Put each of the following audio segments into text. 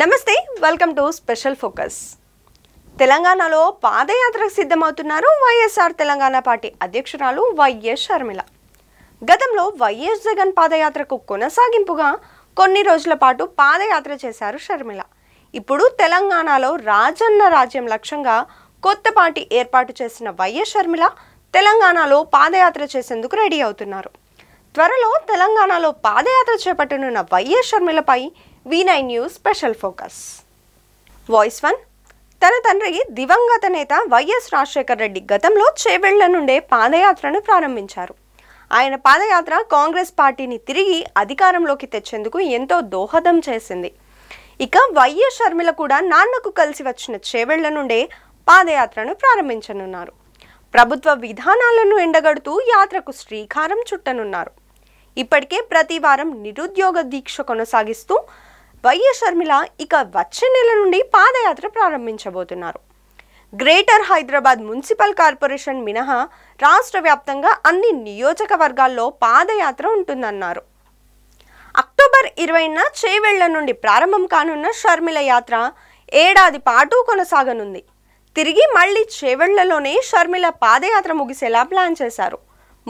నమస్తే welcome to special focus తెలంగాణలో పాదయాత్రకు సిద్ధమవుతున్నారు వైఎస్ఆర్ తెలంగాణ పార్టీ అధ్యక్షురాలు వైఎస్ షర్మిల గతంలో వైఎస్ జగన్ పాదయాత్రకు కొనసాగింపుగా కొన్ని రోజుల పాటు పాదయాత్ర చేశారు షర్మిల ఇప్పుడు తెలంగాణలో రాజన్న రాజ్యం లక్ష్యంగా కొత్త పార్టీ ఏర్పాటు చేసిన వైఎస్ షర్మిల తెలంగాణలో పాదయాత్ర చేసేందుకు రెడీ అవుతున్నారు త్వరలో తెలంగాణలో పాదయాత్ర చేపట్టనున్న వైఎస్ షర్మిలపై వీనై nine news special focus voice one తన తండ్రి దివంగత నేత వైఎస్ రాజశేఖర రెడ్డి గతంలో చేవెళ్ల నుండే పాదయాత్రను ప్రారంభించారు ఆయన పాదయాత్ర కాంగ్రెస్ పార్టీని తిరిగి అధికారంలోకి తెచ్చేందుకు ఎంతో దోహదం చేసింది ఇక వైఎస్ షర్మిల కూడా నాన్నకు కలిసి వచ్చిన చేవెళ్ల నుండే పాదయాత్రను ప్రారంభించనున్నారు ప్రభుత్వ విధానాలను ఎండగడుతూ యాత్రకు శ్రీకారం చుట్టనున్నారు ఇప్పటికే ప్రతి వారం నిరుద్యోగ దీక్ష కొనసాగిస్తూ వైఎస్ షర్మిల ఇక వచ్చే నెల నుండి పాదయాత్ర ప్రారంభించబోతున్నారు గ్రేటర్ హైదరాబాద్ మున్సిపల్ కార్పొరేషన్ మినహా రాష్ట్ర వ్యాప్తంగా అన్ని నియోజకవర్గాల్లో పాదయాత్ర ఉంటుందన్నారు అక్టోబర్ ఇరవైన చేవెళ్ల నుండి ప్రారంభం కానున్న షర్మిల యాత్ర ఏడాది పాటు కొనసాగనుంది తిరిగి మళ్ళీ చేవెళ్లలోనే షర్మిల పాదయాత్ర ముగిసేలా ప్లాన్ చేశారు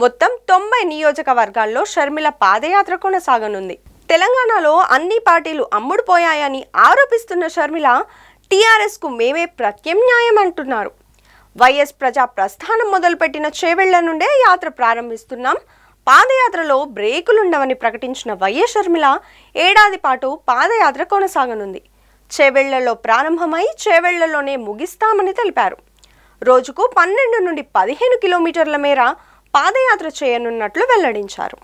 మొత్తం తొంభై నియోజకవర్గాల్లో షర్మిల పాదయాత్ర కొనసాగనుంది తెలంగాణలో అన్ని పార్టీలు అమ్ముడుపోయాయని ఆరోపిస్తున్న షర్మిల టీఆర్ఎస్కు మేమే ప్రత్యామ్నాయం అంటున్నారు వైఎస్ ప్రజా ప్రస్థానం మొదలుపెట్టిన చేవెళ్ల నుండే యాత్ర ప్రారంభిస్తున్నాం పాదయాత్రలో బ్రేకులుండవని ప్రకటించిన వైఎస్ షర్మిల ఏడాది పాటు పాదయాత్ర కొనసాగనుంది చేవెళ్లలో ప్రారంభమై చేవెళ్లలోనే ముగిస్తామని తెలిపారు రోజుకు పన్నెండు నుండి పదిహేను కిలోమీటర్ల మేర పాదయాత్ర చేయనున్నట్లు వెల్లడించారు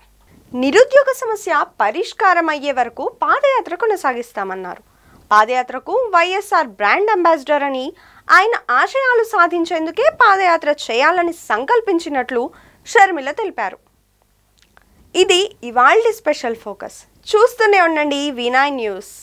నిరుద్యోగ సమస్య పరిష్కారం అయ్యే వరకు పాదయాత్ర కొనసాగిస్తామన్నారు పాదయాత్రకు వైఎస్ఆర్ బ్రాండ్ అంబాసిడర్ అని ఆయన ఆశయాలు సాధించేందుకే పాదయాత్ర చేయాలని సంకల్పించినట్లు షర్మిల తెలిపారు ఇది ఇవాళ స్పెషల్ ఫోకస్ చూస్తూనే ఉండండి వినాయ్ న్యూస్